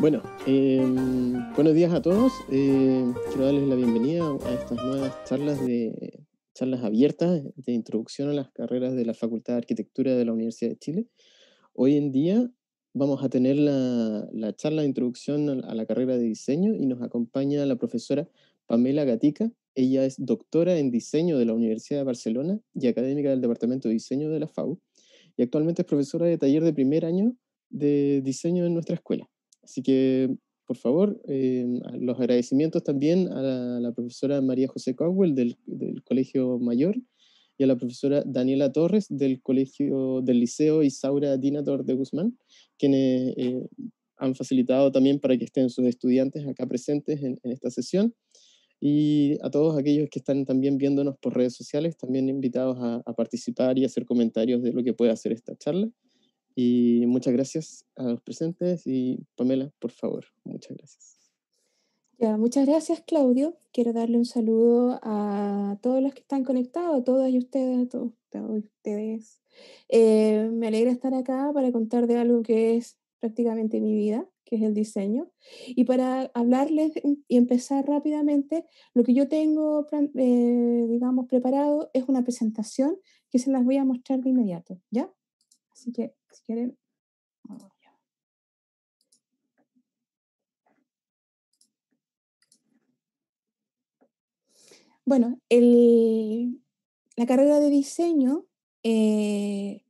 Bueno, em, buenos días a todos. Eh, quiero darles la bienvenida a estas nuevas charlas de charlas abiertas de introducción a las carreras de la Facultad de Arquitectura de la Universidad de Chile. Hoy en día vamos a tener la, la charla de introducción a la carrera de diseño y nos acompaña la profesora Pamela Gatica. Ella es doctora en diseño de la Universidad de Barcelona y académica del Departamento de Diseño de la FAU y actualmente es profesora de taller de primer año de diseño en nuestra escuela. Así que, por favor, eh, los agradecimientos también a la, profesora María José Cowell del, Colegio Mayor y a la profesora Daniela Torres del Colegio del Liceo Isaura Dinator de Guzmán, quienes eh, han facilitado también para que estén sus estudiantes acá presentes en, esta sesión y a todos aquellos que están también viéndonos por redes sociales, también invitados a, participar y hacer comentarios de lo que puede hacer esta charla. Y muchas gracias a los presentes y Pamela, por favor, muchas gracias. Ya, muchas gracias Claudio. Quiero darle un saludo a todos los que están conectados, a todas y ustedes, a todos, ustedes. Eh, me alegra estar acá para contar de algo que es prácticamente mi vida, que es el diseño, y para hablarles y empezar rápidamente, lo que yo tengo, eh, digamos, preparado es una presentación que se las voy a mostrar de inmediato, ¿ya? Así que quieren. Bueno, la carrera de diseño eh,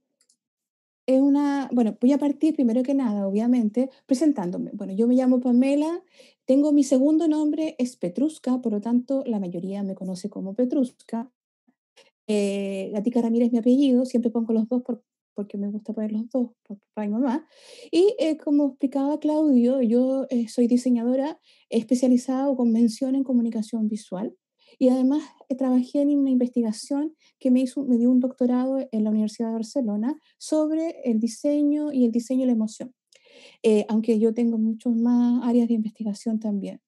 es una, bueno, voy a partir primero que nada, obviamente, presentándome. Bueno, yo me llamo Pamela, tengo mi segundo nombre es Petruska, por lo tanto la mayoría me conoce como Petruska. Eh, Gatica Ramírez es mi apellido, siempre pongo los dos por, porque me gusta poner los dos, papá y mamá. Y eh, como explicaba Claudio, yo eh, soy diseñadora especializada o con mención en comunicación visual. Y además eh, trabajé en una investigación que me, hizo, me dio un doctorado en la Universidad de Barcelona sobre el diseño y el diseño y la emoción. aunque yo tengo muchas más áreas de investigación también.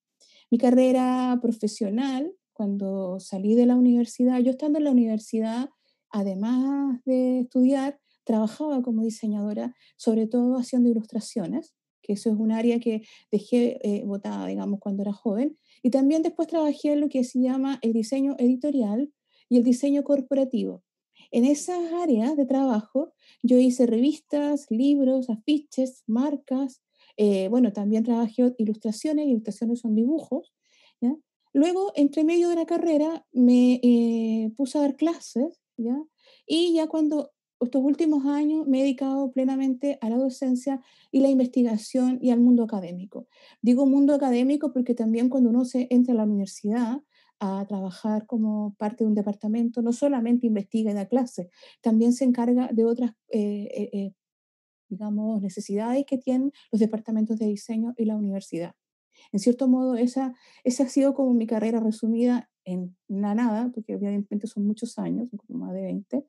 Mi carrera profesional, cuando salí de la universidad, yo estando en la universidad, además de estudiar, trabajaba como diseñadora, sobre todo haciendo ilustraciones, que eso es un área que dejé eh, botada, digamos, cuando era joven. Y también después trabajé en lo que se llama el diseño editorial y el diseño corporativo. En esas áreas de trabajo yo hice revistas, libros, afiches, marcas. Eh, bueno, también trabajé ilustraciones, ilustraciones son dibujos. Luego, entre medio de la carrera, me eh, puse a dar clases, ¿ya? Y ya cuando estos últimos años me he dedicado plenamente a la docencia y la investigación y al mundo académico. Digo mundo académico porque también cuando uno se entra a la universidad a trabajar como parte de un departamento, no solamente investiga y da clases, también se encarga de otras eh, eh, eh, digamos, necesidades que tienen los departamentos de diseño y la universidad. En cierto modo, esa, esa ha sido como mi carrera resumida en la nada, porque obviamente son muchos años, como más de 20,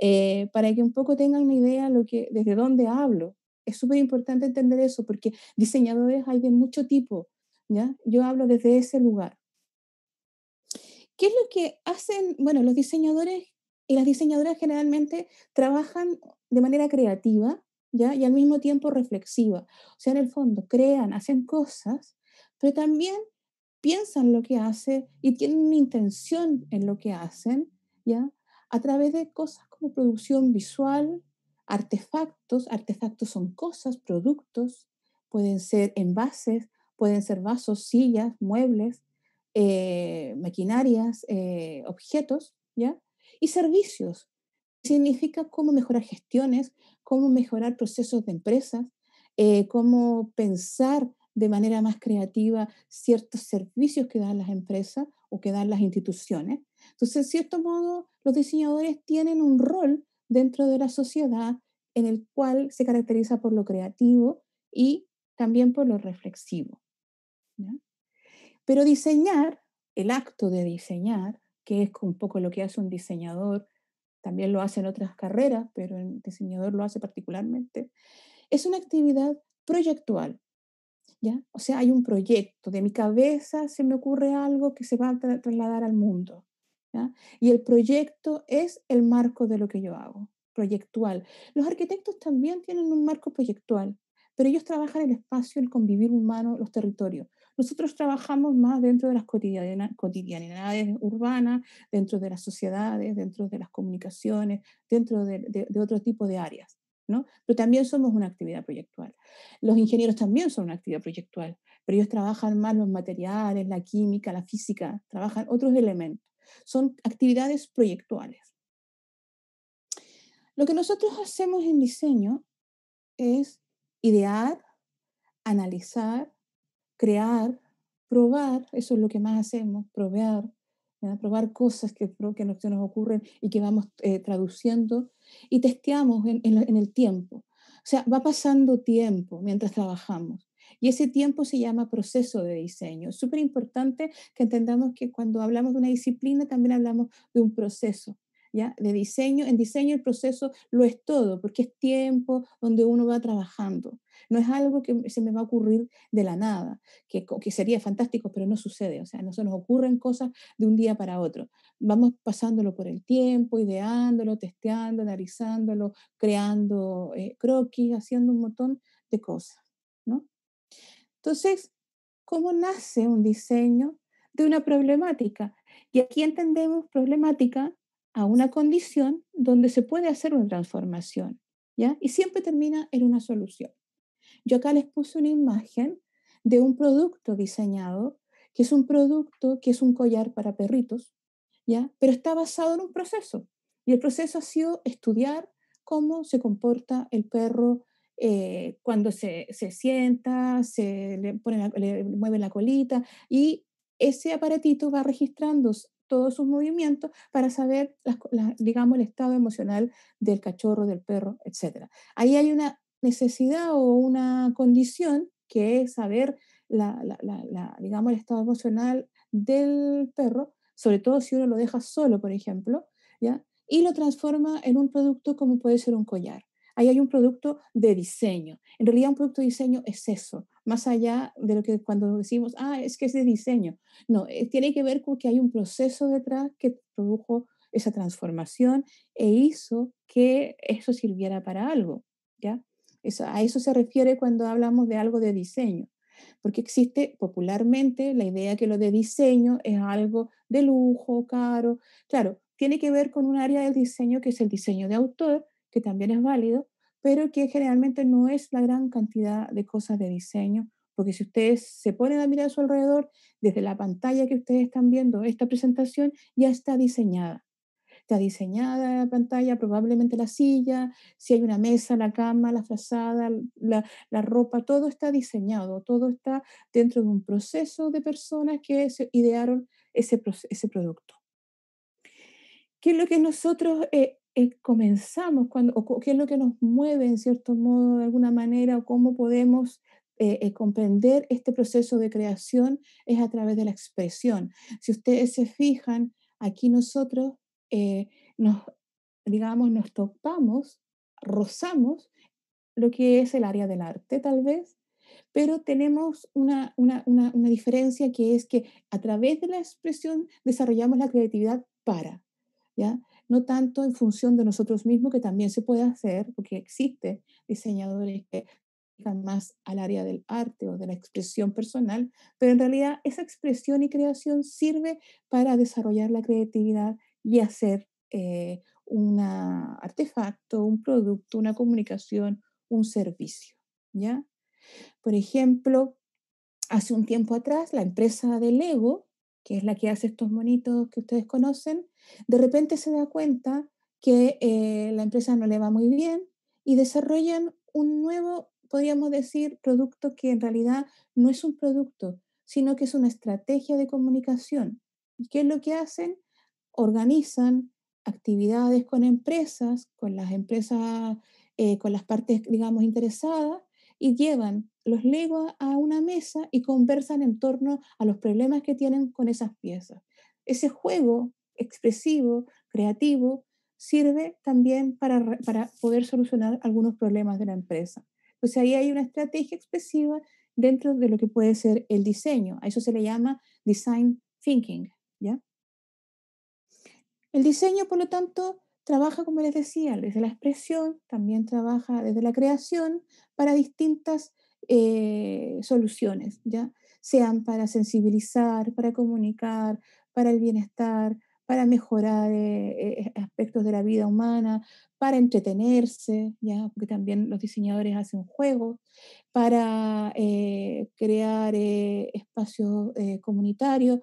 eh, para que un poco tengan una idea lo que, desde dónde hablo. Es súper importante entender eso, porque diseñadores hay de mucho tipo, ¿ya? Yo hablo desde ese lugar. ¿Qué es lo que hacen? Bueno, los diseñadores y las diseñadoras generalmente trabajan de manera creativa, ¿ya? Y al mismo tiempo reflexiva. O sea, en el fondo, crean, hacen cosas, pero también piensan lo que hacen y tienen una intención en lo que hacen, ¿ya? A través de cosas como producción visual, artefactos, artefactos son cosas, productos, pueden ser envases, pueden ser vasos, sillas, muebles, eh, maquinarias, eh, objetos, ¿ya? Y servicios. Significa cómo mejorar gestiones, cómo mejorar procesos de empresas, eh, cómo pensar de manera más creativa ciertos servicios que dan las empresas o que dan las instituciones. Entonces, en cierto modo, los diseñadores tienen un rol dentro de la sociedad en el cual se caracteriza por lo creativo y también por lo reflexivo. Pero diseñar, el acto de diseñar, que es un poco lo que hace un diseñador, también lo hace en otras carreras, pero el diseñador lo hace particularmente, es una actividad proyectual, o sea, hay un proyecto, de mi cabeza se me ocurre algo que se va a trasladar al mundo, Y el proyecto es el marco de lo que yo hago, proyectual. Los arquitectos también tienen un marco proyectual, pero ellos trabajan el espacio, el convivir humano, los territorios. Nosotros trabajamos más dentro de las cotidianidades urbanas, dentro de las sociedades, dentro de las comunicaciones, dentro de otro tipo de áreas. Pero también somos una actividad proyectual. Los ingenieros también son una actividad proyectual, pero ellos trabajan más los materiales, la química, la física, trabajan otros elementos. Son actividades proyectuales. Lo que nosotros hacemos en diseño es idear, analizar, crear, probar, eso es lo que más hacemos, probar, probar cosas que, que, nos, nos ocurren y que vamos eh, traduciendo y testeamos en, el tiempo. O sea, va pasando tiempo mientras trabajamos. Y ese tiempo se llama proceso de diseño. Es súper importante que entendamos que cuando hablamos de una disciplina también hablamos de un proceso. De diseño, en diseño el proceso lo es todo, porque es tiempo donde uno va trabajando. No es algo que se me va a ocurrir de la nada, que, que sería fantástico, pero no sucede. O sea, no se nos ocurren cosas de un día para otro. Vamos pasándolo por el tiempo, ideándolo, testeando, analizándolo, creando eh, croquis, haciendo un montón de cosas, ¿no? Entonces, ¿cómo nace un diseño de una problemática? Y aquí entendemos problemática a una condición donde se puede hacer una transformación, ¿ya? Y siempre termina en una solución. Yo acá les puse una imagen de un producto diseñado, que es un producto que es un collar para perritos, ¿ya? Pero está basado en un proceso. Y el proceso ha sido estudiar cómo se comporta el perro eh, cuando se, sienta, se le, le mueve la colita y ese aparatito va registrando todos sus movimientos para saber, digamos, el estado emocional del cachorro, del perro, etc. Ahí hay una necesidad o una condición que es saber, la, digamos, el estado emocional del perro, sobre todo si uno lo deja solo, por ejemplo, ¿ya? y lo transforma en un producto como puede ser un collar ahí hay un producto de diseño. En realidad un producto de diseño es eso, más allá de lo que cuando decimos, ah, es que es de diseño. No, eh, tiene que ver con que hay un proceso detrás que produjo esa transformación e hizo que eso sirviera para algo, ¿ya? a eso se refiere cuando hablamos de algo de diseño, porque existe popularmente la idea que lo de diseño es algo de lujo, caro. Claro, tiene que ver con un área del diseño que es el diseño de autor, que también es válido, pero que generalmente no es la gran cantidad de cosas de diseño, porque si ustedes se ponen a mirar a su alrededor, desde la pantalla que ustedes están viendo, esta presentación ya está diseñada. Está diseñada la pantalla, probablemente la silla, si hay una mesa, la cama, la fachada, la, ropa, todo está diseñado, todo está dentro de un proceso de personas que idearon ese, producto. ¿Qué es lo que nosotros eh, eh, comenzamos, cuando, o qué es lo que nos mueve en cierto modo, de alguna manera, o cómo podemos eh, eh, comprender este proceso de creación es a través de la expresión. Si ustedes se fijan, aquí nosotros nos, digamos, nos topamos, rozamos lo que es el área del arte tal vez, pero tenemos una, una, una, una diferencia que es que a través de la expresión desarrollamos la creatividad para, ¿ya? no tanto en función de nosotros mismos, que también se puede hacer, porque existe diseñadores que más al área del arte o de la expresión personal, pero en realidad esa expresión y creación sirve para desarrollar la creatividad y hacer eh, un artefacto, un producto, una comunicación, un servicio. ¿ya? Por ejemplo, hace un tiempo atrás la empresa de Lego que es la que hace estos monitos que ustedes conocen, de repente se da cuenta que eh, la empresa no le va muy bien y desarrollan un nuevo, podríamos decir, producto que en realidad no es un producto, sino que es una estrategia de comunicación. ¿Y qué es lo que hacen? Organizan actividades con empresas, con las empresas, eh, con las partes, digamos, interesadas y llevan los lego a una mesa y conversan en torno a los problemas que tienen con esas piezas. Ese juego expresivo, creativo, sirve también para, poder solucionar algunos problemas de la empresa. Pues ahí hay una estrategia expresiva dentro de lo que puede ser el diseño. A eso se le llama design thinking. ¿ya? El diseño, por lo tanto, trabaja, como les decía, desde la expresión, también trabaja desde la creación para distintas eh, soluciones, ¿ya? Sean para sensibilizar, para comunicar, para el bienestar, para mejorar eh, eh, aspectos de la vida humana, para entretenerse, ¿ya? porque también los diseñadores hacen juegos, para crear espacios comunitarios,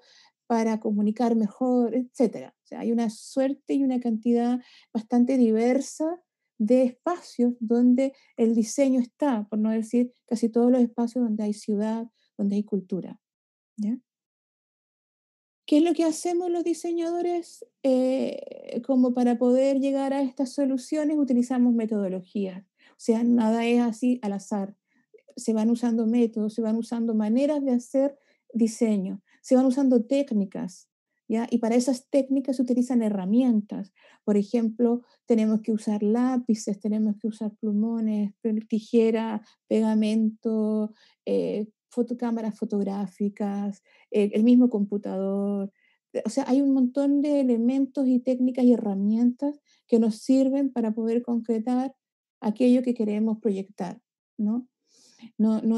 para comunicar mejor, etc. hay una suerte y una cantidad bastante diversa de espacios donde el diseño está, por no decir casi todos los espacios donde hay ciudad, donde hay cultura. ¿Qué es lo que hacemos los diseñadores eh, como para poder llegar a estas soluciones? Utilizamos metodologías, o sea, nada es así al azar. Se van usando métodos, se van usando maneras de hacer diseño, se van usando técnicas, y para esas técnicas se utilizan herramientas. Por ejemplo, tenemos que usar lápices, tenemos que usar plumones, tijera, pegamento, eh, fotocámaras fotográficas, eh, el mismo computador. Eh, o sea, hay un montón de elementos y técnicas y herramientas que nos sirven para poder concretar aquello que queremos proyectar, ¿no?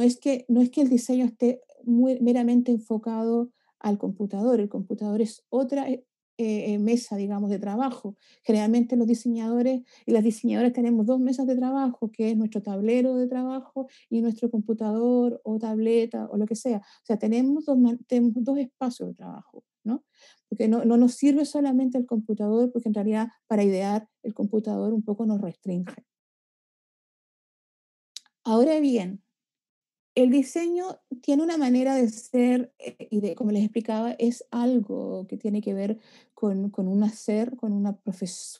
es que, no es que el diseño esté meramente enfocado al computador. El computador es otra eh, eh, mesa, digamos, de trabajo. Generalmente los diseñadores y las diseñadoras tenemos dos mesas de trabajo, que es nuestro tablero de trabajo y nuestro computador o tableta o lo que sea. O sea, tenemos dos, tenemos dos espacios de trabajo, ¿no? Porque no, no nos sirve solamente el computador, porque en realidad para idear el computador un poco nos restringe. Ahora bien, el diseño tiene una manera de ser, eh, y de, como les explicaba, es algo que tiene que ver con, un hacer, con, una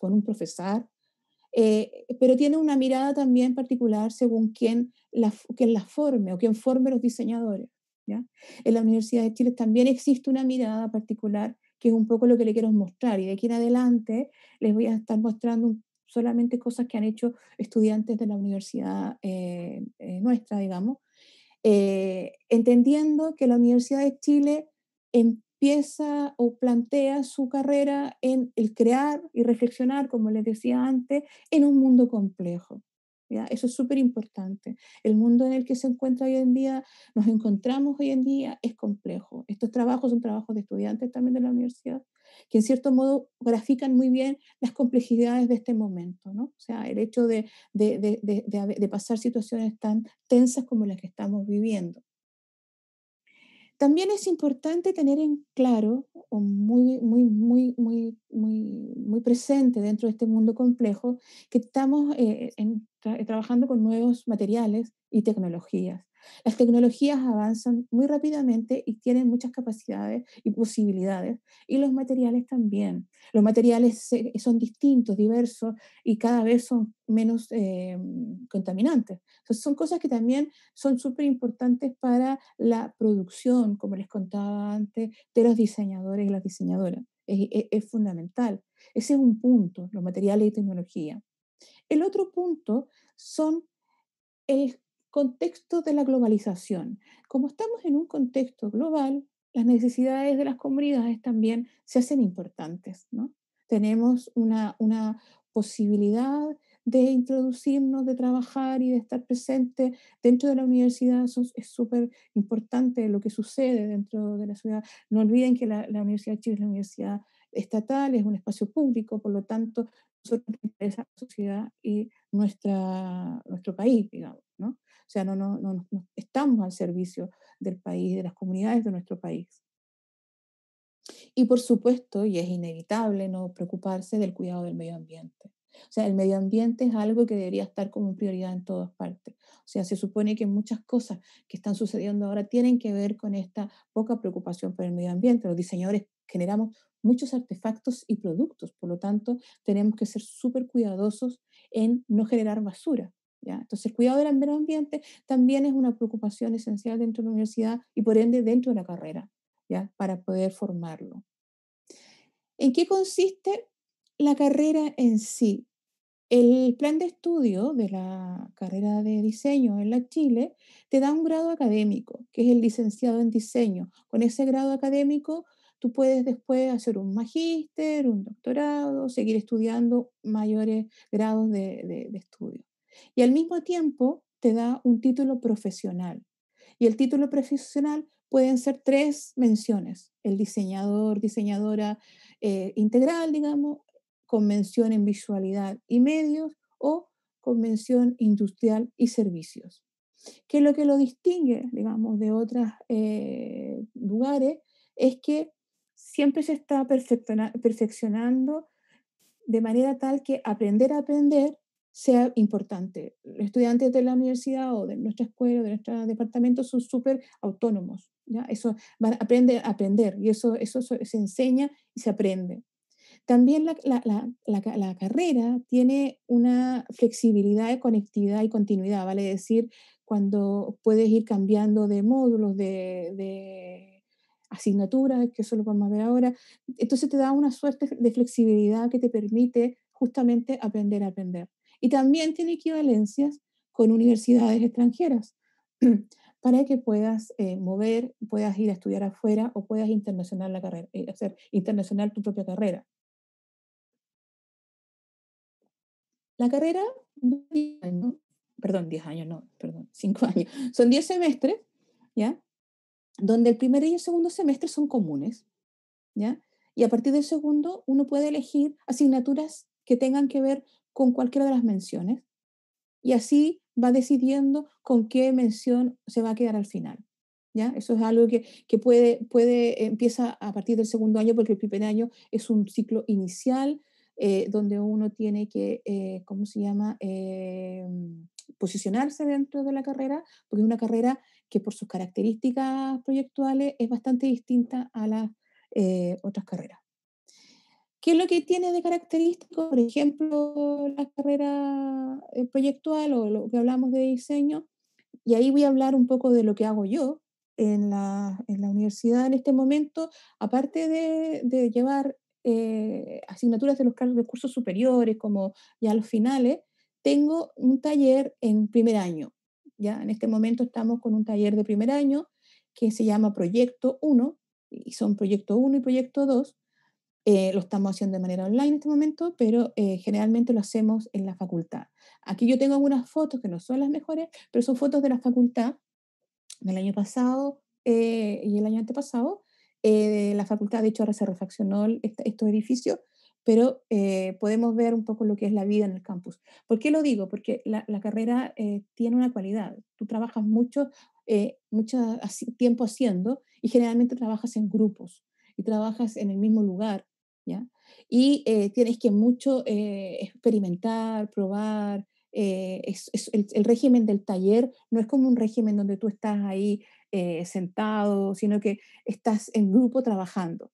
un profesar, eh, pero tiene una mirada también particular según quién la, quien la forme o quien forme los diseñadores. En la Universidad de Chile también existe una mirada particular que es un poco lo que le quiero mostrar y de aquí en adelante les voy a estar mostrando solamente cosas que han hecho estudiantes de la universidad eh, nuestra, digamos, eh, entendiendo que la Universidad de Chile empieza o plantea su carrera en el crear y reflexionar, como les decía antes, en un mundo complejo. Eso es súper importante. El mundo en el que se encuentra hoy en día, nos encontramos hoy en día, es complejo. Estos trabajos son trabajos de estudiantes también de la universidad, que en cierto modo grafican muy bien las complejidades de este momento, ¿no? O sea, el hecho de, de, de, de pasar situaciones tan tensas como las que estamos viviendo. También es importante tener en claro o muy, muy, muy, muy, muy, muy presente dentro de este mundo complejo que estamos eh, en eh, trabajando con nuevos materiales y tecnologías. Las tecnologías avanzan muy rápidamente y tienen muchas capacidades y posibilidades, y los materiales también. Los materiales son distintos, diversos y cada vez son menos eh, contaminantes. son cosas que también son súper importantes para la producción, como les contaba antes, de los diseñadores y las diseñadoras. es fundamental. Ese es un punto, los materiales y tecnología. El otro punto son el contexto de la globalización. Como estamos en un contexto global, las necesidades de las comunidades también se hacen importantes. ¿no? Tenemos una, posibilidad de introducirnos, de trabajar y de estar presente dentro de la universidad. es súper importante lo que sucede dentro de la ciudad. No olviden que la, Universidad de Chile es la universidad estatal, es un espacio público, por lo tanto nosotros interesa sociedad y nuestra, nuestro país, digamos, ¿no? O sea, no, no, no, no estamos al servicio del país, de las comunidades de nuestro país. Y por supuesto, y es inevitable no preocuparse del cuidado del medio ambiente. O sea, el medio ambiente es algo que debería estar como prioridad en todas partes. O sea, se supone que muchas cosas que están sucediendo ahora tienen que ver con esta poca preocupación por el medio ambiente. Los diseñadores generamos muchos artefactos y productos, por lo tanto tenemos que ser súper cuidadosos en no generar basura. ¿ya? Entonces el cuidado del medio ambiente también es una preocupación esencial dentro de la universidad y por ende dentro de la carrera, ¿ya? para poder formarlo. ¿En qué consiste la carrera en sí? El plan de estudio de la carrera de diseño en la Chile te da un grado académico, que es el licenciado en diseño. Con ese grado académico tú puedes después hacer un magíster, un doctorado, seguir estudiando mayores grados de, de, estudio. Y al mismo tiempo te da un título profesional. Y el título profesional pueden ser tres menciones. El diseñador, diseñadora eh, integral, digamos, con mención en visualidad y medios o con mención industrial y servicios. que lo que lo distingue, digamos, de otros eh, lugares? Es que siempre se está perfeccionando de manera tal que aprender a aprender sea importante. Los estudiantes de la universidad o de nuestra escuela, de nuestro departamento son súper autónomos. ¿ya? Eso van a aprender a aprender y eso, eso se enseña y se aprende. También la, carrera tiene una flexibilidad de conectividad y continuidad, vale decir, cuando puedes ir cambiando de módulos, de asignaturas, que eso lo vamos a ver ahora. Entonces te da una suerte de flexibilidad que te permite justamente aprender a aprender. Y también tiene equivalencias con universidades extranjeras para que puedas eh, mover, puedas ir a estudiar afuera o puedas internacional la carrera, eh, hacer internacional tu propia carrera. La carrera, perdón, 10 años, no, perdón, 5 años, son 10 semestres, ¿ya? donde el primer y el segundo semestre son comunes, ¿ya? Y a partir del segundo uno puede elegir asignaturas que tengan que ver con cualquiera de las menciones y así va decidiendo con qué mención se va a quedar al final. ¿Ya? Eso es algo que, puede, puede, empieza a partir del segundo año, porque el primer año es un ciclo inicial eh, donde uno tiene que, eh, ¿cómo se llama?, eh, posicionarse dentro de la carrera, porque es una carrera que por sus características proyectuales es bastante distinta a las eh, otras carreras. ¿Qué es lo que tiene de característico? Por ejemplo, la carrera eh, proyectual o lo que hablamos de diseño. Y ahí voy a hablar un poco de lo que hago yo en la, universidad en este momento, aparte de, llevar eh, asignaturas de los cursos superiores como ya los finales, tengo un taller en primer año ¿ya? En este momento estamos con un taller de primer año que se llama Proyecto 1, y son Proyecto 1 y Proyecto 2. Eh, lo estamos haciendo de manera online en este momento, pero eh, generalmente lo hacemos en la facultad. Aquí yo tengo algunas fotos que no son las mejores, pero son fotos de la facultad del año pasado eh, y el año antepasado. la facultad, de hecho, ahora se refaccionó este, estos edificios, pero eh, podemos ver un poco lo que es la vida en el campus. ¿Por qué lo digo? Porque la, carrera eh, tiene una cualidad. Tú trabajas mucho, eh, mucho tiempo haciendo y generalmente trabajas en grupos y trabajas en el mismo lugar, ¿ya? Y tienes que mucho experimentar, probar. el, el, régimen del taller no es como un régimen donde tú estás ahí sentado, sino que estás en grupo trabajando.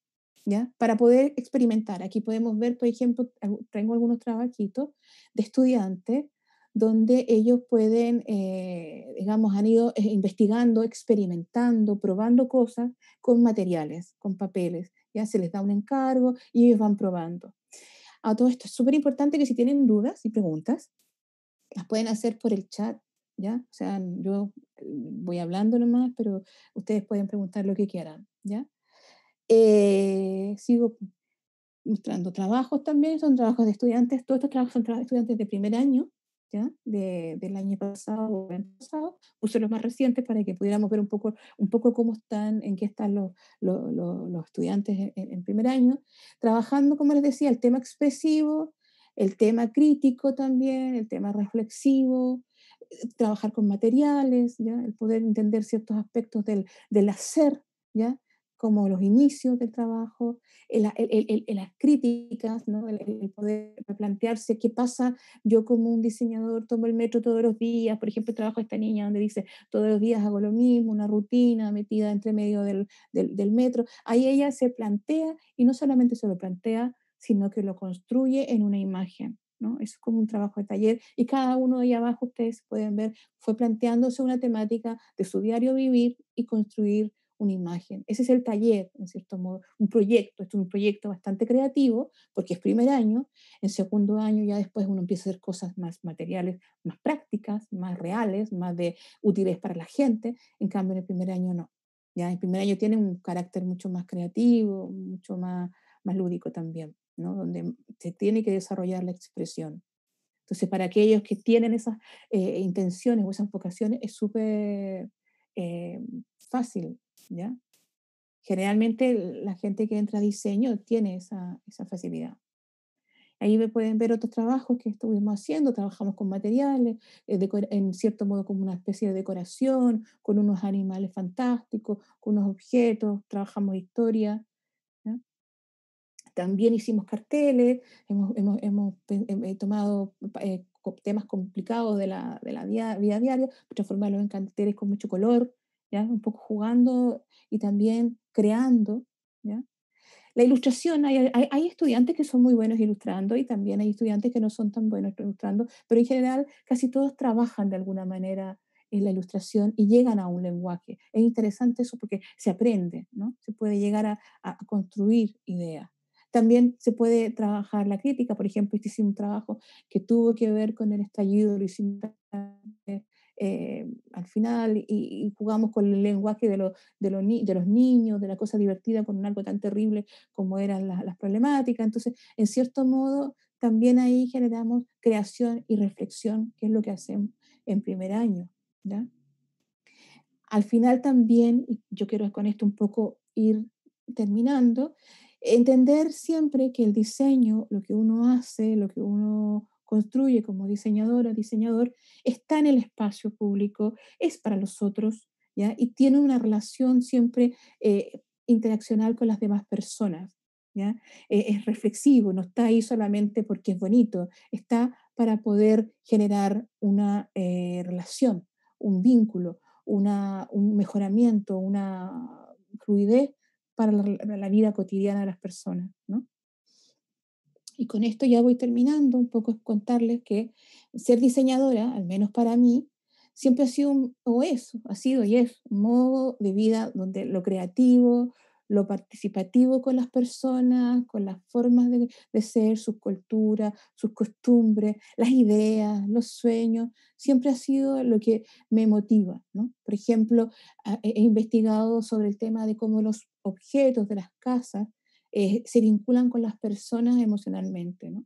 ¿ya? Para poder experimentar. Aquí podemos ver, por ejemplo, tengo algunos trabajitos de estudiantes donde ellos pueden, eh, digamos, han ido eh, investigando, experimentando, probando cosas con materiales, con papeles. Ya se les da un encargo y ellos van probando. A todo esto es súper importante que si tienen dudas y preguntas, las pueden hacer por el chat, ¿ya? O sea, yo eh, voy hablando nomás, pero ustedes pueden preguntar lo que quieran, ¿ya? Eh, sigo mostrando trabajos también, son trabajos de estudiantes, todos estos trabajos son trabajos de estudiantes de primer año, ¿ya? De, del año pasado o el pasado, puse los más recientes para que pudiéramos ver un poco, un poco cómo están, en qué están los, los, los, estudiantes en, en, primer año, trabajando, como les decía, el tema expresivo, el tema crítico también, el tema reflexivo, eh, trabajar con materiales, ¿ya? el poder entender ciertos aspectos del, del hacer, ¿ya? como los inicios del trabajo, eh, eh, las críticas, el, poder plantearse qué pasa. Yo como un diseñador tomo el metro todos los días, por ejemplo, trabajo esta niña donde dice, todos los días hago lo mismo, una rutina metida entre medio del, del, metro. Ahí ella se plantea y no solamente se lo plantea, sino que lo construye en una imagen. ¿no? Es como un trabajo de taller y cada uno de ahí abajo, ustedes pueden ver, fue planteándose una temática de su diario vivir y construir una imagen. Ese es el taller, en cierto modo, un proyecto. es un proyecto bastante creativo porque es primer año. En segundo año ya después uno empieza a hacer cosas más materiales, más prácticas, más reales, más de útiles para la gente. En cambio, en el primer año no. Ya el primer año tiene un carácter mucho más creativo, mucho más, más lúdico también, donde se tiene que desarrollar la expresión. Entonces, para aquellos que tienen esas eh, intenciones o esas vocaciones, es súper eh, fácil ¿ya? Generalmente la gente que entra a diseño tiene esa, facilidad. Ahí me pueden ver otros trabajos que estuvimos haciendo, trabajamos con materiales, eh, en cierto modo como una especie de decoración, con unos animales fantásticos, con unos objetos, trabajamos historia. También hicimos carteles, hemos, eh, tomado eh, temas complicados de la, vida, vida diaria, transformarlos en carteles con mucho color, un poco jugando y también creando. ¿ya? La ilustración, hay, hay, estudiantes que son muy buenos ilustrando y también hay estudiantes que no son tan buenos ilustrando, pero en general casi todos trabajan de alguna manera en la ilustración y llegan a un lenguaje. Es interesante eso porque se aprende, ¿no? se puede llegar a, construir ideas. También se puede trabajar la crítica, por ejemplo, este hicimos un trabajo que tuvo que ver con el estallido, lo hicimos eh, eh, al final y, jugamos con el lenguaje de, de, los niños, de la cosa divertida con algo tan terrible como eran las problemáticas. Entonces, en cierto modo, también ahí generamos creación y reflexión, que es lo que hacemos en primer año. Al final también, yo quiero con esto un poco ir terminando, entender siempre que el diseño, lo que uno hace, lo que uno construye como diseñadora, diseñador, está en el espacio público, es para los otros, ¿ya? Y tiene una relación siempre eh, interaccional con las demás personas, ¿ya? Eh, es reflexivo, no está ahí solamente porque es bonito, está para poder generar una eh, relación, un vínculo, un mejoramiento, una fluidez para la, la vida cotidiana de las personas, ¿no? y con esto ya voy terminando, un poco es contarles que ser diseñadora, al menos para mí, siempre ha sido, o eso, ha sido y es, un modo de vida donde lo creativo, lo participativo con las personas, con las formas de, de ser, sus culturas, sus costumbres, las ideas, los sueños, siempre ha sido lo que me motiva. ¿no? Por ejemplo, he investigado sobre el tema de cómo los objetos de las casas eh, se vinculan con las personas emocionalmente, ¿no?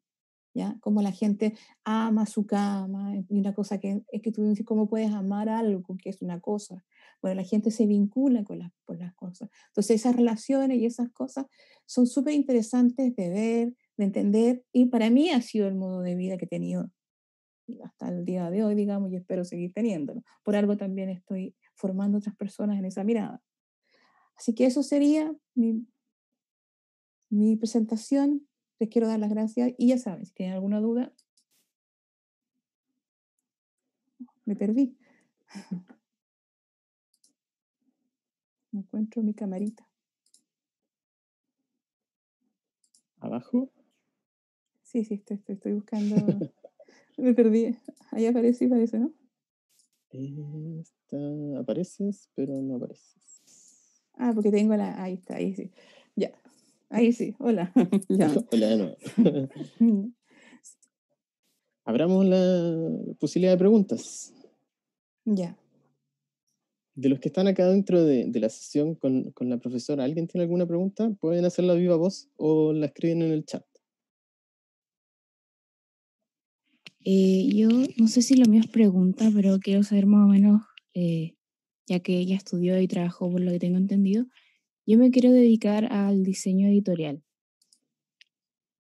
¿Ya? Como la gente ama su cama, eh, y una cosa que es que tú dices, ¿cómo puedes amar algo que es una cosa? Bueno, la gente se vincula con las, las cosas. Entonces, esas relaciones y esas cosas son súper interesantes de ver, de entender, y para mí ha sido el modo de vida que he tenido hasta el día de hoy, digamos, y espero seguir teniéndolo. Por algo también estoy formando otras personas en esa mirada. Así que eso sería mi, mi presentación. Les quiero dar las gracias y ya saben, si tienen alguna duda, me perdí. No encuentro mi camarita. ¿Abajo? Sí, sí, estoy, buscando. me perdí. Ahí aparece y aparece, ¿no? apareces, pero no apareces. Ah, porque tengo la. Ahí está, ahí sí. Ya. Ahí sí, hola. Hola de mm. Abramos la posibilidad de preguntas. Ya. De los que están acá dentro de, de la sesión con, con, la profesora, ¿alguien tiene alguna pregunta? Pueden hacerla viva voz o la escriben en el chat. Eh, yo no sé si lo mío es pregunta, pero quiero saber más o menos, eh, ya que ella estudió y trabajó por lo que tengo entendido, yo me quiero dedicar al diseño editorial.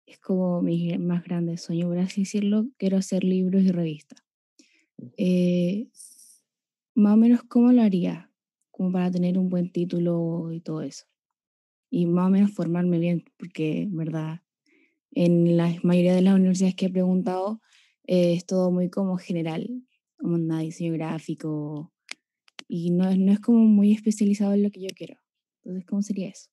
Es como mi más grande sueño, por así decirlo, quiero hacer libros y revistas. Eh, más o menos cómo lo haría, como para tener un buen título y todo eso. Y más o menos formarme bien, porque, verdad, en la mayoría de las universidades que he preguntado eh, es todo muy como general, como nada diseño gráfico, y no, no es como muy especializado en lo que yo quiero. Entonces, ¿cómo sería eso?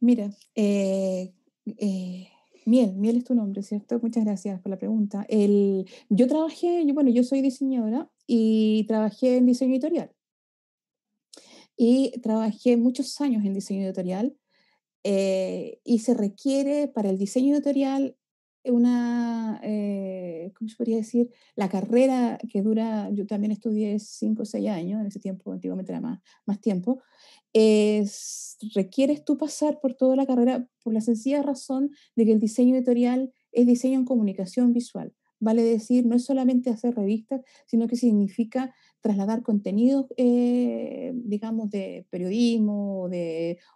Mira, eh, eh, Miel, Miel es tu nombre, ¿cierto? Muchas gracias por la pregunta. yo trabajé, bueno, yo soy diseñadora y trabajé en diseño editorial. Y trabajé muchos años en diseño editorial eh, y se requiere para el diseño editorial una, eh, ¿cómo se podría decir? La carrera que dura, yo también estudié 5 o 6 años, en ese tiempo, antiguamente era más, más tiempo, requieres tú pasar por toda la carrera por la sencilla razón de que el diseño editorial es diseño en comunicación visual. Vale decir, no es solamente hacer revistas, sino que significa trasladar contenidos, eh, digamos, de periodismo o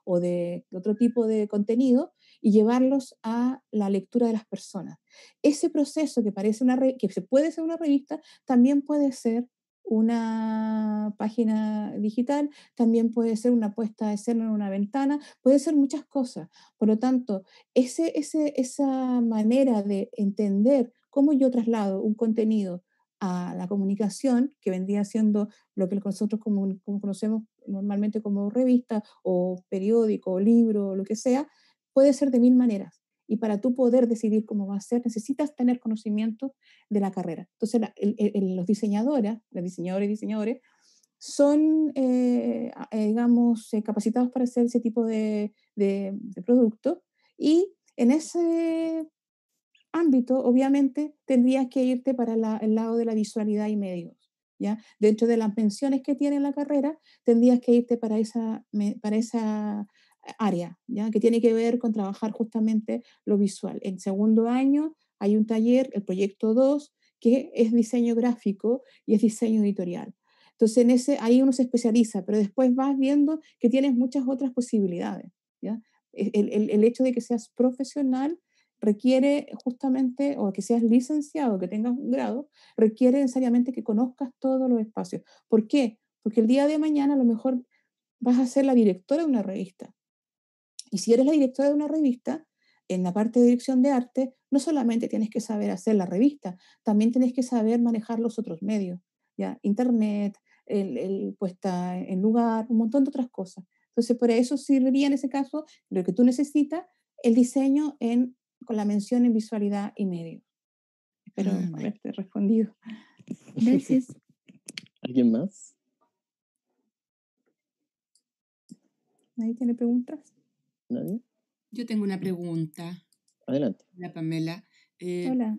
o de otro tipo de contenido y llevarlos a la lectura de las personas. Ese proceso que parece una que se puede ser una revista, también puede ser una página digital, también puede ser una puesta de escena en una ventana, puede ser muchas cosas. Por lo tanto, esa manera de entender cómo yo traslado un contenido a la comunicación, que vendría siendo lo que nosotros como conocemos normalmente como revista o periódico o libro o lo que sea, puede ser de mil maneras. Y para tú poder decidir cómo va a ser, necesitas tener conocimiento de la carrera. Entonces, los los diseñadores y diseñadores, son, eh, eh, digamos, eh, capacitados para hacer ese tipo de, de, producto. Y en ese ámbito, obviamente, tendrías que irte para el lado de la visualidad y medios. ¿ya? Dentro de las menciones que tiene la carrera, tendrías que irte para esa, para esa área, ¿ya? que tiene que ver con trabajar justamente lo visual. En segundo año hay un taller, el proyecto 2, que es diseño gráfico y es diseño editorial. Entonces, en ese, ahí uno se especializa, pero después vas viendo que tienes muchas otras posibilidades. ¿ya? E-, el, el, hecho de que seas profesional requiere justamente, o que seas licenciado, que tengas un grado, requiere necesariamente que conozcas todos los espacios. ¿Por qué? Porque el día de mañana a lo mejor vas a ser la directora de una revista y si eres la directora de una revista, en la parte de dirección de arte, no solamente tienes que saber hacer la revista, también tienes que saber manejar los otros medios, ¿ya? Internet, el, el puesta en lugar, un montón de otras cosas. Entonces, por eso serviría en ese caso lo que tú necesitas, el diseño en, con la mención en visualidad y medios. Espero ah, haberte respondido. Gracias. ¿Alguien más? ¿Nadie tiene preguntas? Yo tengo una mm. pregunta. Adelante. Hola, Pamela. Eh, Hola.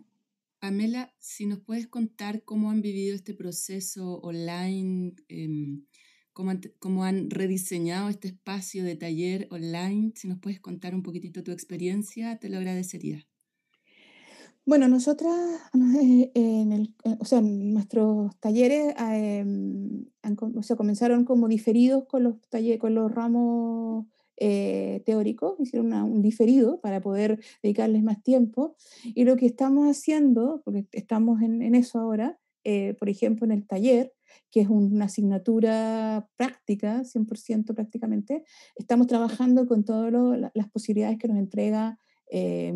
Pamela, si nos puedes contar cómo han vivido este proceso online, em, cómo, han, rediseñado este espacio de taller online, si nos puedes contar un poquitito tu experiencia, te lo agradecería. Bueno, nosotras, eh, eh, o sea, nuestros talleres ah, em, comenzaron como diferidos con los, talleres, con los ramos eh, teóricos, hicieron un diferido para poder dedicarles más tiempo. Y lo que estamos haciendo, porque estamos en, eso ahora, eh, por ejemplo, en el taller, que es una asignatura práctica, 100% prácticamente, estamos trabajando con todas las posibilidades que nos entrega. Eh,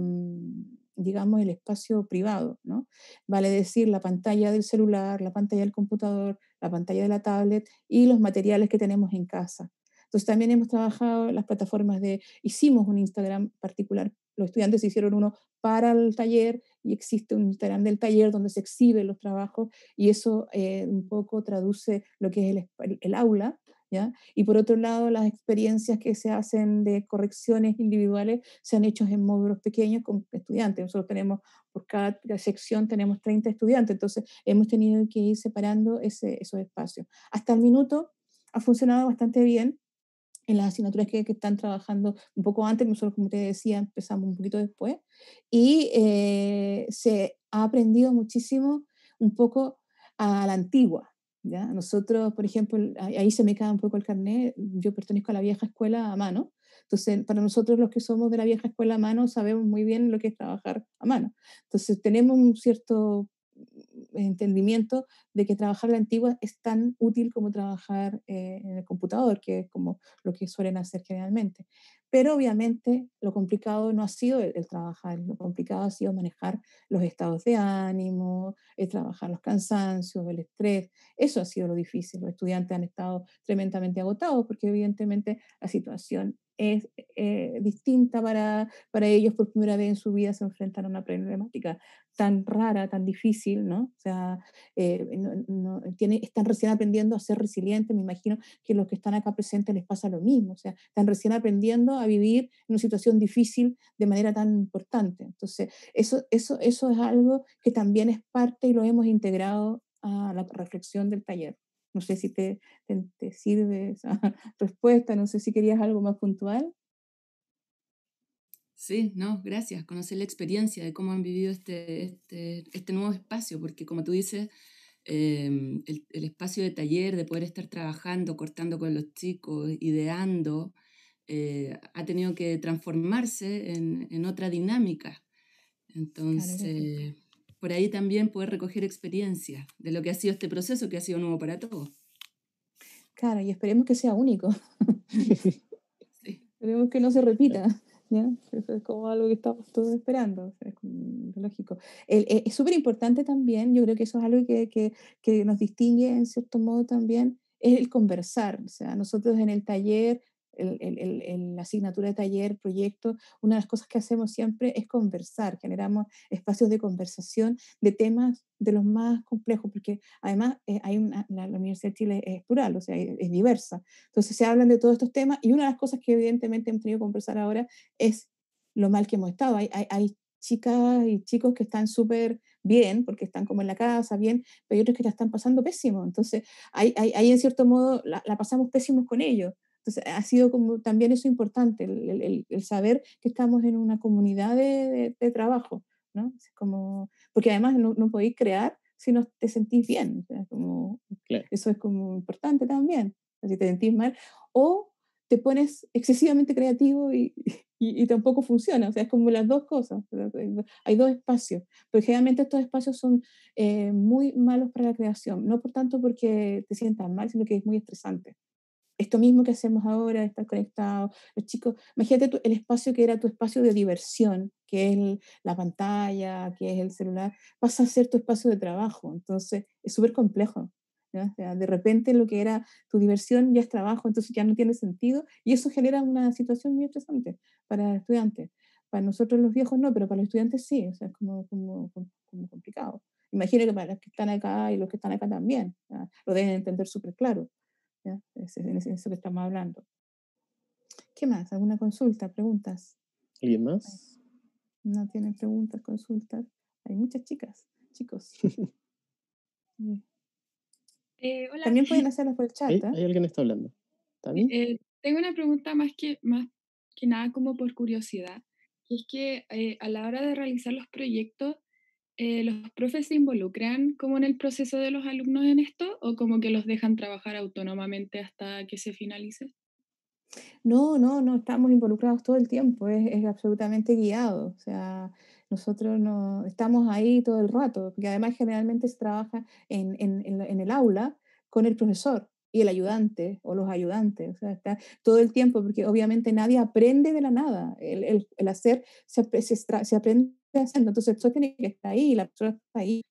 digamos, el espacio privado, ¿no? Vale decir, la pantalla del celular, la pantalla del computador, la pantalla de la tablet y los materiales que tenemos en casa. Entonces también hemos trabajado las plataformas de, hicimos un Instagram particular, los estudiantes hicieron uno para el taller y existe un Instagram del taller donde se exhiben los trabajos y eso eh, un poco traduce lo que es el, aula. ¿Ya? Y por otro lado, las experiencias que se hacen de correcciones individuales se han hecho en módulos pequeños con estudiantes. Nosotros tenemos, por cada sección tenemos 30 estudiantes, entonces hemos tenido que ir separando esos espacios. Hasta el minuto ha funcionado bastante bien en las asignaturas que, están trabajando un poco antes, nosotros como te decía empezamos un poquito después, y eh, se ha aprendido muchísimo un poco a la antigua. ¿ya? Nosotros, por ejemplo, ahí se me cae un poco el carnet, yo pertenezco a la vieja escuela a mano, entonces, para nosotros los que somos de la vieja escuela a mano, sabemos muy bien lo que es trabajar a mano. Entonces, tenemos un cierto entendimiento de que trabajar la antigua es tan útil como trabajar eh, en el computador, que es como lo que suelen hacer generalmente. Pero obviamente lo complicado no ha sido el, el, trabajar, lo complicado ha sido manejar los estados de ánimo, el trabajar los cansancios, el estrés, eso ha sido lo difícil. Los estudiantes han estado tremendamente agotados porque evidentemente la situación es eh, distinta para, para ellos. Por primera vez en su vida se enfrentan a una problemática tan rara, tan difícil, ¿no? O sea, eh, están recién aprendiendo a ser resilientes. Me imagino que los que están acá presentes les pasa lo mismo. O sea, están recién aprendiendo a vivir en una situación difícil de manera tan importante. Entonces, eso, eso, eso es algo que también es parte y lo hemos integrado a la reflexión del taller. No sé si te, te, sirve esa respuesta, no sé si querías algo más puntual. Sí, no, gracias. Conocer la experiencia de cómo han vivido este, este, este nuevo espacio, porque como tú dices, em, el, el, espacio de taller, de poder estar trabajando, cortando con los chicos, ideando, eh, ha tenido que transformarse en, en otra dinámica. Entonces, por ahí también poder recoger experiencia de lo que ha sido este proceso que ha sido nuevo para todos. Claro, y esperemos que sea único. Esperemos que no se repita. ¿Ya? Eso es como algo que estamos todos esperando, es lógico. Eh, es súper importante también, yo creo que eso es algo que, que, que, nos distingue en cierto modo también, es el conversar. O sea, nosotros en el taller el, la asignatura de taller, proyecto, una de las cosas que hacemos siempre es conversar, generamos espacios de conversación de temas de los más complejos, porque además eh, hay la, Universidad de Chile es plural, o sea, es, diversa. Entonces se hablan de todos estos temas y una de las cosas que evidentemente hemos tenido que conversar ahora es lo mal que hemos estado. Hay, hay, chicas y chicos que están súper bien, porque están como en la casa, bien, pero hay otros que la están pasando pésimo. Entonces, ahí, en cierto modo la, la pasamos pésimos con ellos. Entonces, ha sido como también eso importante, el, el, saber que estamos en una comunidad de, de, trabajo, ¿no? Es como, porque además no, podéis crear si no te sentís bien, como, eso es como importante también, si te sentís mal, o te pones excesivamente creativo y, y, tampoco funciona, o sea, es como las dos cosas, hay dos espacios, pero generalmente estos espacios son eh, muy malos para la creación, no por tanto porque te sientas mal, sino que es muy estresante esto mismo que hacemos ahora, estar conectados, los chicos, imagínate el espacio que era tu espacio de diversión, que es la pantalla, que es el celular, pasa a ser tu espacio de trabajo, entonces es súper complejo. de repente lo que era tu diversión ya es trabajo, entonces ya no tiene sentido y eso genera una situación muy interesante para estudiantes. Para nosotros los viejos no, pero para los estudiantes sí, es como, como, como complicado imagínate que para los que están acá y los que están acá también, lo deben entender súper claro en eso que estamos hablando. ¿Qué más? ¿Alguna consulta? ¿Preguntas? ¿Alguien más? No tienen preguntas, consultas. Hay muchas chicas, chicos. Eh, eh, También pueden hacerlas por el chat. ¿Hay ¿eh? alguien que está hablando? ¿También? tengo una pregunta más que, más que nada como por curiosidad. es que a la hora de realizar los proyectos, eh, ¿los profes se involucran como en el proceso de los alumnos en esto o como que los dejan trabajar autónomamente hasta que se finalice? No, no, no, estamos involucrados todo el tiempo, es, absolutamente guiado, o sea, nosotros no, estamos ahí todo el rato, porque además generalmente se trabaja en el aula con el profesor, y el ayudante o los ayudantes, o sea, está todo el tiempo, porque obviamente nadie aprende de la nada, el, el, el hacer se, se, se aprende haciendo, entonces eso tiene que estar ahí, la persona está ahí,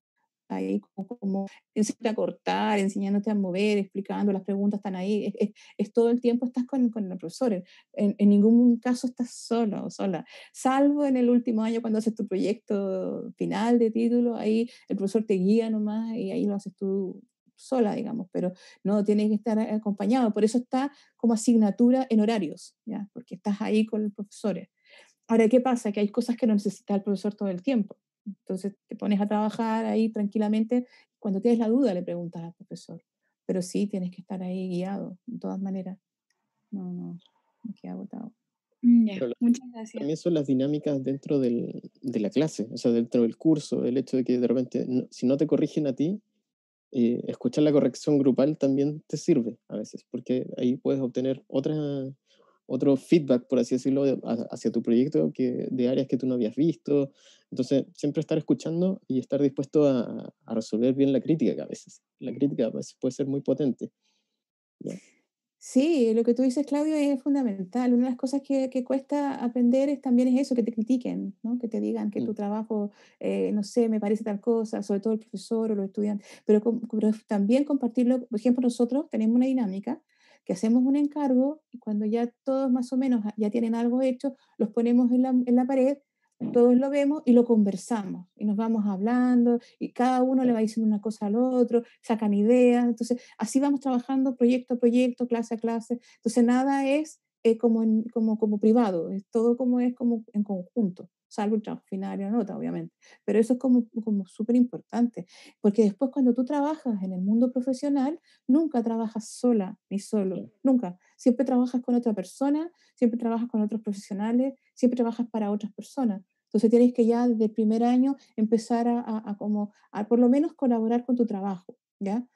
ahí como, enseñándote a cortar, enseñándote a mover, explicando, las preguntas están ahí, es, es, todo el tiempo estás con, con el profesor, en, en, ningún caso estás solo o sola, salvo en el último año cuando haces tu proyecto final de título, ahí el profesor te guía nomás y ahí lo haces tú sola, digamos, pero no tiene que estar acompañado. Por eso está como asignatura en horarios, ¿ya? porque estás ahí con los profesores. Ahora, ¿qué pasa? Que hay cosas que no necesita el profesor todo el tiempo. Entonces te pones a trabajar ahí tranquilamente. Cuando tienes la duda le preguntas al profesor, pero sí tienes que estar ahí guiado, de todas maneras. No, no, me queda agotado. Mm, muchas gracias. También son las dinámicas dentro del, de la clase, o sea, dentro del curso, el hecho de que de repente, si no te corrigen a ti, escuchar la corrección grupal también te sirve a veces, porque ahí puedes obtener otra, otro feedback, por así decirlo, hacia tu proyecto que, de áreas que tú no habías visto. Entonces, siempre estar escuchando y estar dispuesto a, a resolver bien la crítica, que a veces la crítica puede ser muy potente. Sí, lo que tú dices, Claudio, es fundamental. Una de las cosas que, cuesta aprender es también es eso, que te critiquen, que te digan que mm. tu trabajo, eh, no sé, me parece tal cosa, sobre todo el profesor o los estudiantes, pero, también compartirlo. Por ejemplo, nosotros tenemos una dinámica que hacemos un encargo y cuando ya todos más o menos ya tienen algo hecho, los ponemos en la, en la pared todos lo vemos y lo conversamos y nos vamos hablando y cada uno le va diciendo una cosa al otro, sacan ideas, entonces así vamos trabajando proyecto a proyecto, clase a clase, entonces nada es eh, como, como, como privado, es todo como es como en conjunto, salvo el trabajo final nota, obviamente, pero eso es como, como súper importante, porque después cuando tú trabajas en el mundo profesional, nunca trabajas sola ni solo, nunca, siempre trabajas con otra persona, siempre trabajas con otros profesionales, siempre trabajas para otras personas. Entonces tienes que ya desde el primer año empezar a, como, por lo menos colaborar con tu trabajo, ¿ya?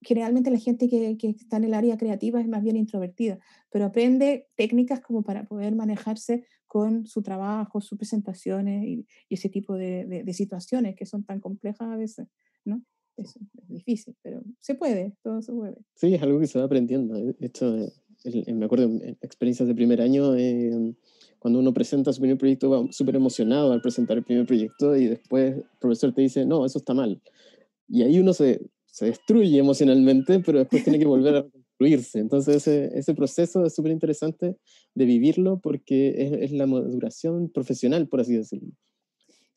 Generalmente la gente que, está en el área creativa es más bien introvertida, pero aprende técnicas como para poder manejarse con su trabajo, sus presentaciones y, ese tipo de, situaciones que son tan complejas a veces, ¿no? Es, difícil, pero se puede, todo se puede. Sí, es algo que se va aprendiendo. E, esto, me acuerdo en experiencias de primer año... Em, cuando uno presenta su primer proyecto va súper emocionado al presentar el primer proyecto y después el profesor te dice, no, eso está mal. Y ahí uno se, se destruye emocionalmente, pero después tiene que volver a reconstruirse. Entonces ese, proceso es súper interesante de vivirlo porque es, la maduración profesional, por así decirlo.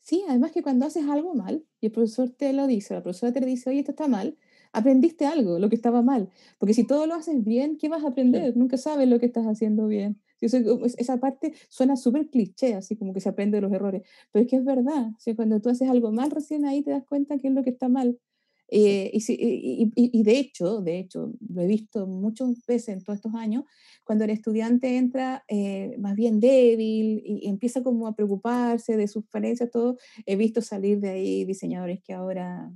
Sí, además que cuando haces algo mal y el profesor te lo dice, la profesora te dice, oye, esto está mal, aprendiste algo, lo que estaba mal. Porque si todo lo haces bien, ¿qué vas a aprender? Nunca sabes lo que estás haciendo bien esa parte suena súper cliché, así como que se aprende de los errores, pero es que es verdad. cuando tú haces algo mal, recién ahí te das cuenta que es lo que está mal. Eh, y, de hecho, de hecho, lo he visto muchas veces en todos estos años, cuando el estudiante entra eh, más bien débil y, empieza como a preocuparse de sus falencias, todo, he visto salir de ahí diseñadores que ahora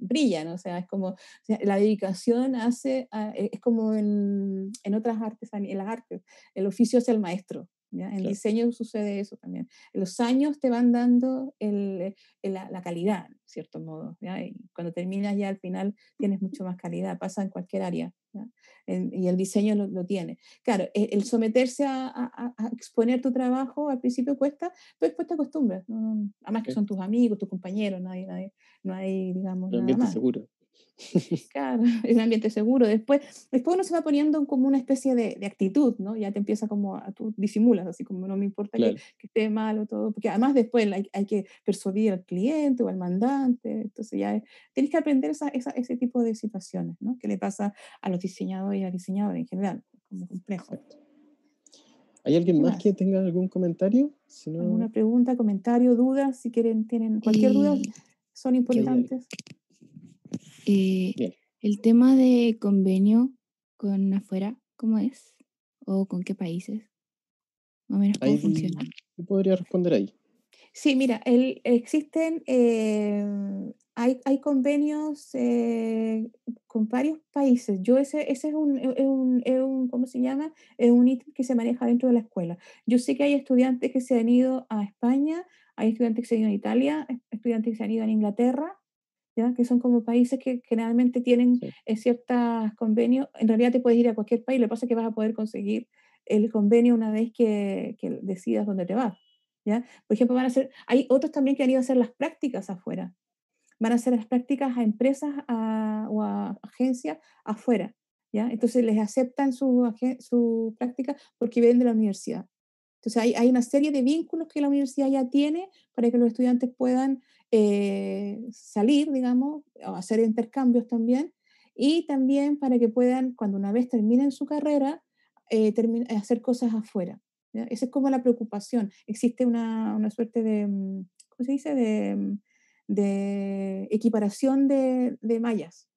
brillan, o sea, es como la dedicación hace, e, es como en, otras artes, en las artes, el oficio es el maestro, en diseño sucede eso también. Los años te van dando eh, la, calidad, en cierto modo. cuando terminas ya al final tienes mucho más calidad, pasa en cualquier área. y el diseño lo, tiene. Claro, e, el, someterse a, exponer tu trabajo al principio cuesta, pero después te acostumbras. Además que son tus amigos, tus compañeros, no hay, digamos, nada más. seguro. Claro, es un ambiente seguro. Después, después uno se va poniendo como una especie de, actitud, ¿no? Ya te empieza como a, tú disimulas, así como no me importa que, esté mal o todo, porque además después hay, que persuadir al cliente o al mandante, entonces ya tienes que aprender esa, ese tipo de situaciones, ¿no? Que le pasa a los diseñadores y al diseñador en general, como complejo. ¿Hay alguien más, que tenga algún comentario? ¿Alguna pregunta, comentario, duda? Si quieren, tienen cualquier duda, son importantes. Eh, el tema de convenio con afuera, ¿cómo es? ¿O con qué países? Más o menos cómo funciona. Yo podría responder ahí. Sí, mira, existen, eh, hay, hay, convenios eh, con varios países. Yo ese, ese es, un, es, un, es, un, ¿cómo se llama? Es un ítem que se maneja dentro de la escuela. Yo sé que hay estudiantes que se han ido a España, hay estudiantes que se han ido a Italia, estudiantes que se han ido a Inglaterra, ¿ya? que son como países que generalmente tienen eh, ciertos convenios. En realidad te puedes ir a cualquier país, lo que pasa es que vas a poder conseguir el convenio una vez que, que decidas dónde te vas. ¿ya? Por ejemplo, van a hacer, hay otros también que han ido a hacer las prácticas afuera. Van a hacer las prácticas a empresas o a agencias afuera. ¿ya? Entonces les aceptan su, su práctica porque vienen de la universidad. Entonces hay, hay, una serie de vínculos que la universidad ya tiene para que los estudiantes puedan eh, salir, digamos, o hacer intercambios también, y también para que puedan, cuando una vez terminen su carrera, eh, hacer cosas afuera. Esa es como la preocupación. Existe una, una suerte de, mm, ¿cómo se dice?, de, mm, equiparación de, mallas,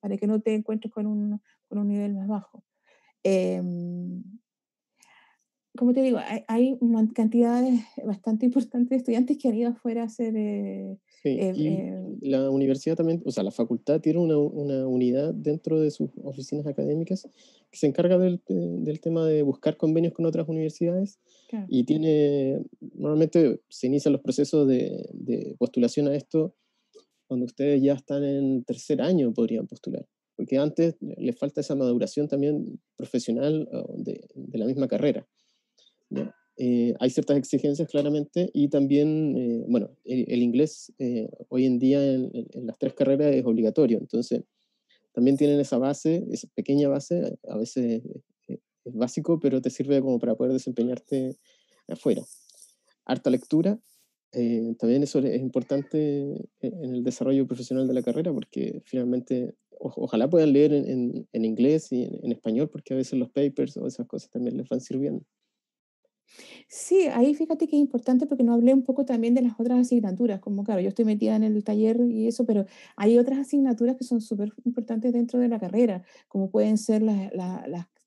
para que no te encuentres con un, con un nivel más bajo. Eh, como te digo, hay, cantidades bastante importantes de estudiantes que han ido afuera a hacer... Eh, sí, em, em, la universidad también, o sea, la facultad tiene una, una, unidad dentro de sus oficinas académicas que se encarga del, eh, del tema de buscar convenios con otras universidades y tiene, normalmente se inician los procesos de, de postulación a esto cuando ustedes ya están en tercer año, podrían postular porque antes les falta esa maduración también profesional de, de la misma carrera. Eh, hay ciertas exigencias claramente y también, eh, bueno, el, inglés eh, hoy en día en, las tres carreras es obligatorio, entonces también tienen esa base, esa pequeña base, a veces es básico, pero te sirve como para poder desempeñarte afuera. Harta lectura, también eso es importante en el desarrollo profesional de la carrera porque finalmente ojalá puedan leer en inglés y en español porque a veces los papers o esas cosas también les van sirviendo. Sí, ahí fíjate que es importante porque no hablé un poco también de las otras asignaturas, como claro, yo estoy metida en el taller y eso, pero hay otras asignaturas que son súper importantes dentro de la carrera, como pueden ser las,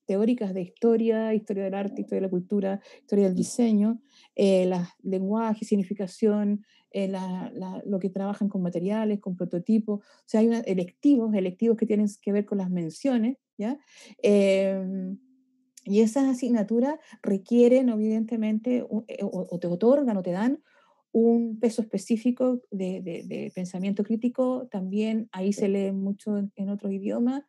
teóricas de historia, historia del arte, historia de la cultura, historia del diseño, eh, las lenguaje, significación, eh, lo que trabajan con materiales, con prototipos, o sea, hay electivos, electivos que tienen que ver con las menciones, ¿ya? Em, y esas asignaturas requieren, evidentemente, eh, o, te otorgan o te dan un peso específico de, pensamiento crítico. También ahí se lee mucho en, otro idioma,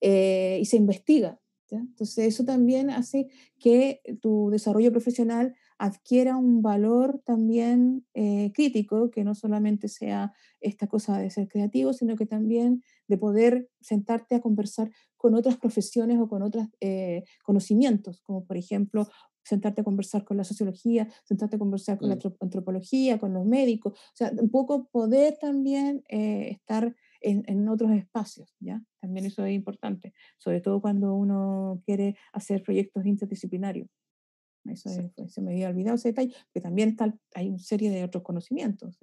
eh, y se investiga. Entonces, eso también hace que tu desarrollo profesional adquiera un valor también eh, crítico, que no solamente sea esta cosa de ser creativo, sino que también de poder sentarte a conversar con otras profesiones o con otros eh, conocimientos, como por ejemplo sentarte a conversar con la sociología, sentarte a conversar con la mm. antropología, con los médicos, o sea, un poco poder también eh, estar en, otros espacios, ¿ya? También eso es importante, sobre todo cuando uno quiere hacer proyectos interdisciplinarios. Eso pues, se me había olvidado ese detalle, que también tal, hay una serie de otros conocimientos,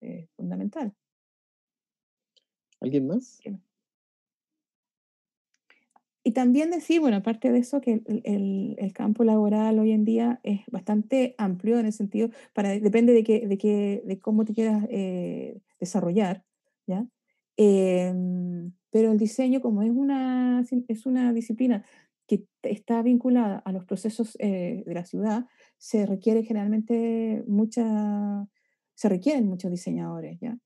es fundamental. ¿Alguien más? Y también decir, bueno, aparte de eso, que el, el, campo laboral hoy en día es bastante amplio en el sentido, para, depende de, que, de, que, de cómo te quieras eh, desarrollar, ¿ya? Em, pero el diseño, como es una, es una disciplina que está vinculada a los procesos eh, de la ciudad, se requiere generalmente mucha, se requieren muchos diseñadores, ¿ya?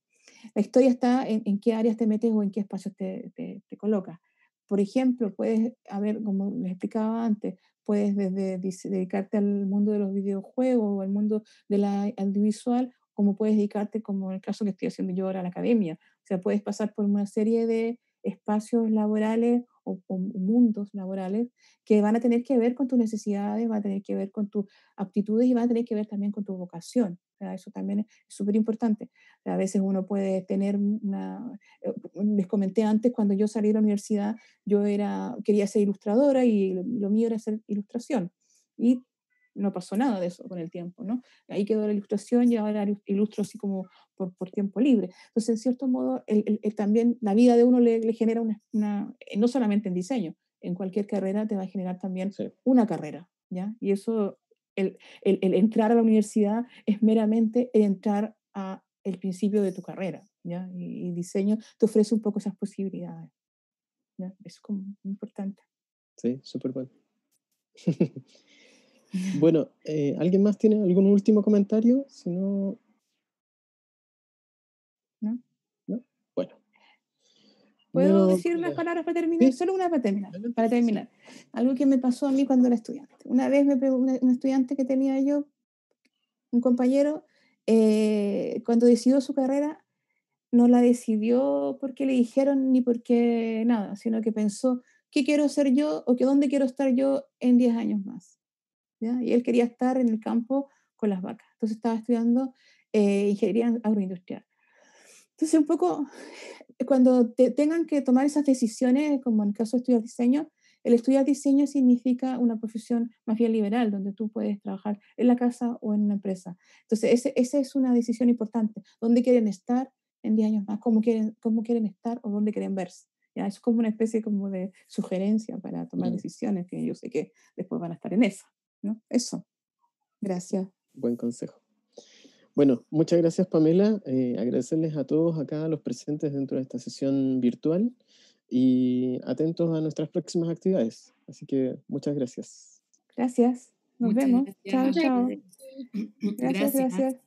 La historia está en, qué áreas te metes o en qué espacios te, te, colocas. Por ejemplo, puedes, a ver, como les explicaba antes, puedes dedicarte al mundo de los videojuegos o al mundo de la audiovisual, como puedes dedicarte, como en el caso que estoy haciendo yo ahora, a la academia. O sea, puedes pasar por una serie de espacios laborales o, mundos laborales que van a tener que ver con tus necesidades, van a tener que ver con tus aptitudes y van a tener que ver también con tu vocación. O eso también es súper importante. a veces uno puede tener una... Eh, les comenté antes, cuando yo salí de la universidad, yo era, quería ser ilustradora y lo, lo mío era hacer ilustración. Y no pasó nada de eso con el tiempo, ¿no? Ahí quedó la ilustración y ahora ilustro así como por, tiempo libre. Entonces, en cierto modo, también la vida de uno le, genera una, eh, no solamente en diseño, en cualquier carrera te va a generar también una carrera, ¿ya? Y eso, el, entrar a la universidad es meramente entrar a el principio de tu carrera, ¿ya? Y, diseño te ofrece un poco esas posibilidades, es como importante. Sí, súper bueno. Bueno, eh, ¿alguien más tiene algún último comentario? Si no. ¿No? Bueno. ¿Puedo decir unas eh, palabras para terminar? Solo una para terminar. Para terminar. Algo que me pasó a mí cuando era estudiante. Una vez me preguntó un estudiante que tenía yo, un compañero, eh, cuando decidió su carrera, no la decidió porque le dijeron ni porque nada, sino que pensó, ¿qué quiero ser yo o qué dónde quiero estar yo en 10 años más? Y él quería estar en el campo con las vacas. Entonces estaba estudiando eh, ingeniería agroindustrial. Entonces, un poco, cuando tengan que tomar esas decisiones, como en el caso de estudiar diseño, el estudiar diseño significa una profesión más bien liberal, donde tú puedes trabajar en la casa o en una empresa. Entonces, ese, esa es una decisión importante. ¿Dónde quieren estar en 10 años más? ¿Cómo quieren, cómo quieren estar o dónde quieren verse? ¿Ya? Es como una especie como de sugerencia para tomar decisiones, que yo sé que después van a estar en eso. Eso. Gracias. Buen consejo. Bueno, muchas gracias Pamela. Eh, agradecerles a todos acá, los presentes dentro de esta sesión virtual y atentos a nuestras próximas actividades. Así que muchas gracias. Gracias. Nos vemos. Chao, chao. gracias. gracias.